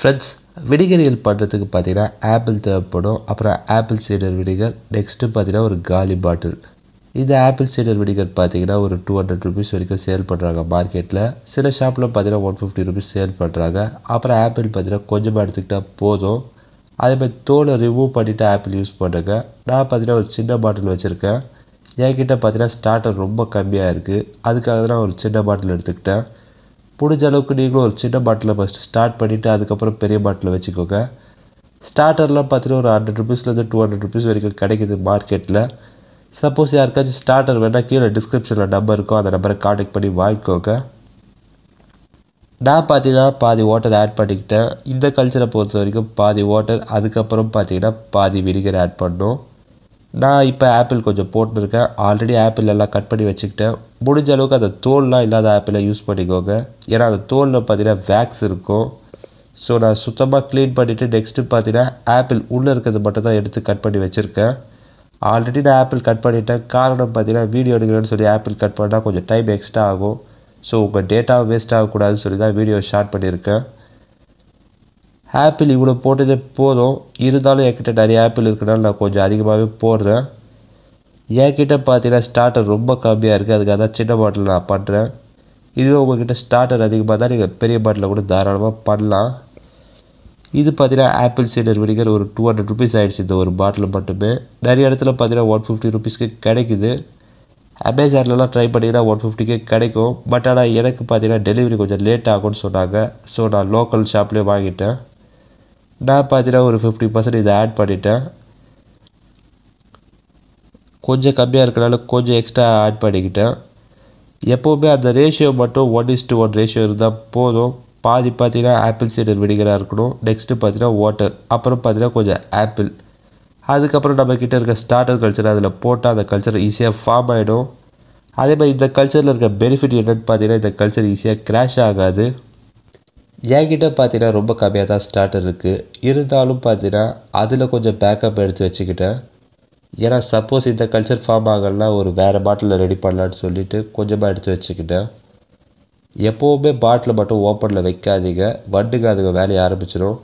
friends விடிகரியல் பண்ணுறதுக்கு பார்த்தீங்கன்னா apple தேவைப்படும் அப்புறம் ஆப்பிள் சைடர் விடிகர் நெக்ஸ்ட்டு பார்த்தீங்கன்னா ஒரு காலி பாட்டில் இந்த ஆப்பிள் சைடர் விடிகர் பார்த்தீங்கன்னா ஒரு டூ ஹண்ட்ரட் ருபீஸ் வரைக்கும் சேல் பண்ணுறாங்க மார்க்கெட்டில் சில ஷாப்பில் பார்த்தீங்கன்னா ஒன் ஃபிஃப்டி ருபீஸ் சேல் பண்ணுறாங்க அப்புறம் ஆப்பிள் பார்த்தீங்கன்னா கொஞ்சமாக எடுத்துக்கிட்டால் போதும் அதேமாதிரி தோலை ரிமூவ் பண்ணிவிட்டு ஆப்பிள் யூஸ் பண்ணுங்க நான் பார்த்தீங்கன்னா ஒரு சின்ன பாட்டில் வச்சுருக்கேன் என்கிட்ட பார்த்தீங்கன்னா ஸ்டார்டர் ரொம்ப கம்மியாக இருக்குது அதுக்காக தான் ஒரு சின்ன பாட்டில் எடுத்துக்கிட்டேன் முடிஞ்ச அளவுக்கு நீங்களும் ஒரு சின்ன பாட்டிலில் ஃபஸ்ட்டு ஸ்டார்ட் பண்ணிவிட்டு அதுக்கப்புறம் பெரிய பாட்டிலில் வச்சுக்கோங்க ஸ்டார்டர்லாம் பார்த்தீங்கன்னா ஒரு ஹண்ட்ரட் ருபீஸ்லேருந்து டூ ஹண்ட்ரட் ருபீஸ் வரைக்கும் கிடைக்கிது மார்க்கெட்டில் சப்போஸ் யாருக்காச்சும் ஸ்டார்டர் வேணால் கீழே டிஸ்கிரிப்ஷனில் நம்பர் இருக்கும் அந்த நம்பரை காண்டாக்ட் பண்ணி வாங்கிக்கோங்க நான் பார்த்தீங்கன்னா பாதி வாட்டர் ஆட் பண்ணிக்கிட்டேன் இந்த கல்ச்சரை பொறுத்த வரைக்கும் பாதி வாட்டர் அதுக்கப்புறம் பார்த்தீங்கன்னா பாதி வினிகர் ஆட் பண்ணோம் நான் இப்போ ஆப்பிள் கொஞ்சம் போட்டுருக்கேன் ஆல்ரெடி ஆப்பிள் எல்லாம் கட் பண்ணி வச்சுக்கிட்டேன் முடிஞ்ச அளவுக்கு அந்த தோல்லாம் இல்லாத ஆப்பிளை யூஸ் பண்ணிக்கோங்க ஏன்னா அந்த தோலில் பார்த்தீங்கன்னா வேக்ஸ் இருக்கும் ஸோ நான் சுத்தமாக க்ளீன் பண்ணிவிட்டு நெக்ஸ்ட்டு பார்த்தீங்கன்னா ஆப்பிள் உள்ளே இருக்கிறது மட்டும் தான் எடுத்து கட் பண்ணி வச்சுருக்கேன் ஆல்ரெடி நான் ஆப்பிள் கட் பண்ணிவிட்டேன் காரணம் பார்த்தீங்கன்னா வீடியோ எடுக்கிறேன்னு சொல்லி ஆப்பிள் கட் பண்ணால் கொஞ்சம் டைம் எக்ஸ்ட்ரா ஆகும் ஸோ உங்கள் டேட்டாவும் வேஸ்ட் ஆகக்கூடாதுன்னு சொல்லி தான் வீடியோ ஷார்ட் பண்ணியிருக்கேன் ஆப்பிள் இவ்வளோ போட்டதே போதும் இருந்தாலும் என்கிட்ட நிறைய ஆப்பிள் இருக்குனால நான் கொஞ்சம் அதிகமாகவே போடுறேன் என்கிட்ட பார்த்தீங்கன்னா ஸ்டார்டர் ரொம்ப கம்மியாக இருக்குது அதுக்காக தான் சின்ன பாட்டில் நான் பண்ணுறேன் இதுவே உங்கள்கிட்ட ஸ்டார்டர் அதிகமாக தான் நீங்கள் பெரிய பாட்டில் கூட தாராளமாக பண்ணலாம் இது பார்த்தீங்கன்னா ஆப்பிள் சீடர் வினிகர் ஒரு டூ ஹண்ட்ரட் ருபீஸ் ஆகிடுச்சு இந்த ஒரு பாட்டில் மட்டுமே நிறைய இடத்துல பார்த்தீங்கன்னா ஒன் ஃபிஃப்டி ருபீஸ்க்கு கிடைக்குது அமேசான்லலாம் ட்ரை பண்ணிங்கன்னா ஒன் ஃபிஃப்டிக்கே கிடைக்கும் பட் ஆனால் எனக்கு பார்த்தீங்கன்னா டெலிவரி கொஞ்சம் லேட் ஆகும்னு சொன்னாங்க ஸோ நான் லோக்கல் ஷாப்லேயே வாங்கிட்டேன் நான் பார்த்தீங்கன்னா ஒரு ஃபிஃப்டி பர்சன்ட் இதை ஆட் பண்ணிட்டேன் கொஞ்சம் கம்மியாக இருக்கிறனால கொஞ்சம் எக்ஸ்ட்ரா ஆட் பண்ணிக்கிட்டேன் எப்போவுமே அந்த ரேஷியோ மட்டும் one is to one ratio இருந்தால் போதும் பாதி பார்த்தீங்கன்னா ஆப்பிள் சீடர் வினிகராக இருக்கணும் நெக்ஸ்ட்டு பார்த்தீங்கன்னா வாட்டர் அப்புறம் பார்த்தீங்கன்னா கொஞ்சம் ஆப்பிள் அதுக்கப்புறம் நம்மக்கிட்ட இருக்க ஸ்டார்டர் கல்ச்சர் அதில் போட்டால் அந்த கல்ச்சர் ஈஸியாக ஃபார்ம் ஆகிடும் அதே மாதிரி இந்த கல்ச்சரில் இருக்க பெனிஃபிட் என்னென்னு பார்த்தீங்கன்னா இந்த கல்ச்சர் ஈஸியாக க்ராஷ் ஆகாது என்கிட்ட பார்த்தீங்கன்னா ரொம்ப கம்மியாக தான் ஸ்டார்ட் இருக்குது இருந்தாலும் பார்த்தீங்கன்னா அதில் கொஞ்சம் பேக்கப் எடுத்து வச்சுக்கிட்டேன் ஏன்னா சப்போஸ் இந்த கல்ச்சர் ஃபார்ம் ஆகலாம் ஒரு வேறு பாட்டிலில் ரெடி பண்ணலான்னு சொல்லிவிட்டு கொஞ்சமாக எடுத்து வச்சுக்கிட்டேன் எப்போவுமே பாட்டில் மட்டும் ஓப்பனில் வைக்காதீங்க வண்டுங்க அதுங்க வேலையை ஆரம்பிச்சிடும்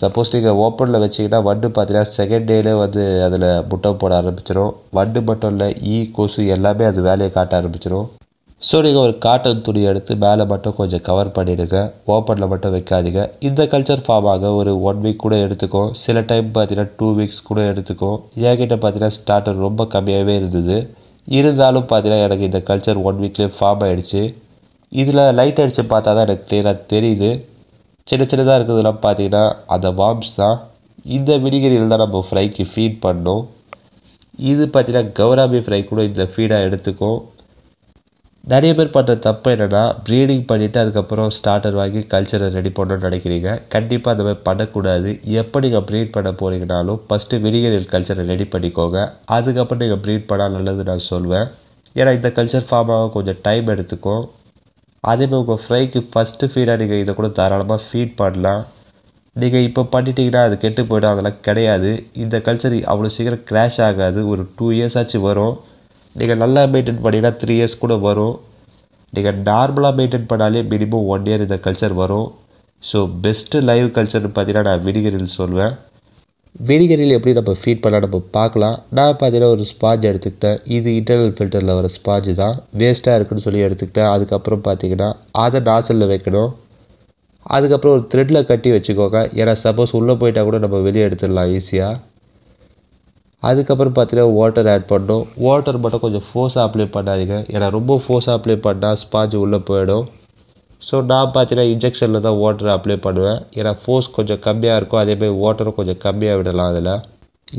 சப்போஸ் நீங்கள் ஓப்பனில் வச்சிங்கன்னா வண்டு பார்த்தீங்கன்னா செகண்ட் டேலே வந்து அதில் முட்டை போட ஆரம்பிச்சிடும் வண்டு மட்டும் இல்லை ஈ கொசு எல்லாமே அது வேலையை காட்ட ஆரம்பிச்சிடும் நீங்கள் ஒரு காட்டன் துணி எடுத்து மேலே மட்டும் கொஞ்சம் கவர் பண்ணிவிடுங்க ஓப்பனில் மட்டும் வைக்காதீங்க இந்த கல்ச்சர் ஃபார்ம் ஆக ஒரு ஒன் வீக் கூட எடுத்துக்கும் சில டைம் பார்த்தீங்கன்னா டூ வீக்ஸ் கூட எடுத்துக்கும் என்கிட்ட பார்த்தீங்கன்னா ஸ்டார்டர் ரொம்ப கம்மியாகவே இருந்தது இருந்தாலும் பார்த்தீங்கன்னா எனக்கு இந்த கல்ச்சர் ஒன் வீக்லேயே ஃபார்ம் ஆகிடுச்சு இதில் லைட் அடித்து பார்த்தா தான் எனக்கு கிளியராக தெரியுது சின்ன சின்னதாக இருக்கிறதுலாம் பார்த்தீங்கன்னா அந்த வாம்ஸ் தான் இந்த வினிகரியில் தான் நம்ம ஃப்ரைக்கு ஃபீட் பண்ணோம் இது பார்த்தீங்கன்னா கௌராமி ஃப்ரை கூட இந்த ஃபீடாக எடுத்துக்கும் நிறைய பேர் பண்ணுற தப்பு என்னென்னா ப்ரீடிங் பண்ணிவிட்டு அதுக்கப்புறம் ஸ்டார்டர் வாங்கி கல்ச்சரை ரெடி பண்ணணும்னு நினைக்கிறீங்க கண்டிப்பாக அந்த மாதிரி பண்ணக்கூடாது எப்போ நீங்கள் ப்ரீட் பண்ண போகிறீங்கனாலும் ஃபஸ்ட்டு வினிகரியல் கல்ச்சரை ரெடி பண்ணிக்கோங்க அதுக்கப்புறம் நீங்கள் ப்ரீட் பண்ணால் நல்லது நான் சொல்வேன் ஏன்னா இந்த கல்ச்சர் ஃபார்ம் ஆக கொஞ்சம் டைம் எடுத்துக்கும் அதேமாதிரி உங்கள் ஃப்ரைக்கு ஃபஸ்ட்டு ஃபீடாக நீங்கள் இதை கூட தாராளமாக ஃபீட் பண்ணலாம் நீங்கள் இப்போ பண்ணிட்டீங்கன்னா அது கெட்டு போய்டும் அதெல்லாம் கிடையாது இந்த கல்ச்சர் அவ்வளோ சீக்கிரம் க்ராஷ் ஆகாது ஒரு டூ இயர்ஸ் ஆச்சு வரும் நீங்கள் நல்லா மெயின்டைன் பண்ணிங்கன்னா த்ரீ இயர்ஸ் கூட வரும் நீங்கள் நார்மலாக மெயின்டைன் பண்ணாலே மினிமம் ஒன் இயர் இந்த கல்ச்சர் வரும் ஸோ பெஸ்ட்டு லைவ் கல்ச்சர்னு பார்த்தீங்கன்னா நான் வினிகரில் சொல்லுவேன் வினிகரில் எப்படி நம்ம ஃபீட் பண்ணால் நம்ம பார்க்கலாம் நான் பார்த்தீங்கன்னா ஒரு ஸ்பாஞ்ச் எடுத்துக்கிட்டேன் இது இன்டர்னல் ஃபில்டரில் வர ஸ்பாஞ்சு தான் வேஸ்ட்டாக இருக்குன்னு சொல்லி எடுத்துக்கிட்டேன் அதுக்கப்புறம் பார்த்தீங்கன்னா அதை நாசலில் வைக்கணும் அதுக்கப்புறம் ஒரு த்ரெட்டில் கட்டி வச்சுக்கோங்க ஏன்னா சப்போஸ் உள்ளே போயிட்டால் கூட நம்ம வெளியே எடுத்துடலாம் ஈஸியாக அதுக்கப்புறம் பார்த்தீங்கன்னா வாட்டர் ஆட் பண்ணும் வாட்டர் மட்டும் கொஞ்சம் ஃபோர்ஸாக அப்ளை பண்ணாதீங்க ஏன்னா ரொம்ப ஃபோர்ஸாக அப்ளை பண்ணால் ஸ்பாஞ்சு உள்ளே போயிடும் ஸோ நான் பார்த்தீங்கன்னா இன்ஜெக்ஷனில் தான் வாட்டர் அப்ளை பண்ணுவேன் ஏன்னா ஃபோர்ஸ் கொஞ்சம் கம்மியாக இருக்கும் அதேமாதிரி வாட்டரும் கொஞ்சம் கம்மியாக விடலாம் அதில்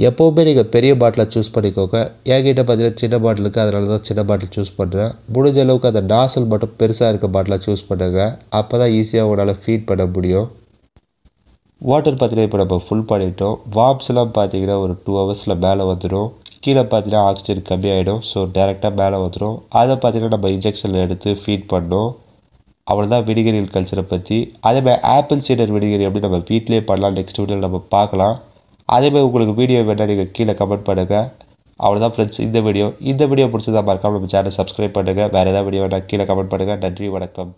எப்போவுமே நீங்கள் பெரிய பாட்டிலை சூஸ் பண்ணிக்கோங்க என்கிட்ட பார்த்தீங்கன்னா சின்ன பாட்டிலுக்கு அதனால தான் சின்ன பாட்டில் சூஸ் பண்ணுறேன் முடிஞ்ச அளவுக்கு அந்த டாசல் மட்டும் பெருசாக இருக்க பாட்டிலாக சூஸ் பண்ணுங்கள் அப்போ தான் ஈஸியாக உங்களால் ஃபீட் பண்ண முடியும் வாட்டர் பார்த்தீங்கன்னா இப்போ நம்ம ஃபுல் பண்ணிட்டோம் வாப்ஸ்லாம் பார்த்தீங்கன்னா ஒரு டூ ஹவர்ஸில் மேலே வந்துடும் கீழே பார்த்தீங்கன்னா ஆக்சிஜன் கம்மியாயிடும் ஸோ டேரெக்டாக மேலே வந்துடும் அதை பார்த்தீங்கன்னா நம்ம இன்ஜெக்ஷனில் எடுத்து ஃபீட் பண்ணோம் அவ்வளோதான் வினிகரியல் கல்ச்சரை பற்றி அதேமாதிரி ஆப்பிள் சீடர் வினிகரி அப்படி நம்ம வீட்டிலே பண்ணலாம் நெக்ஸ்ட் வீடியோவில் நம்ம பார்க்கலாம் அதேமாதிரி உங்களுக்கு வீடியோ வேணால் நீங்கள் கீழே கமெண்ட் பண்ணுங்கள் அவ்வளோதான் ஃப்ரெண்ட்ஸ் இந்த வீடியோ இந்த வீடியோ பிடிச்சதா மறக்காமல் நம்ம சேனல் சப்ஸ்கிரைப் பண்ணுங்கள் வேறு ஏதாவது வீடியோ வேணால் கீழே கமெண்ட் பண்ணுங்கள் நன்றி வணக்கம்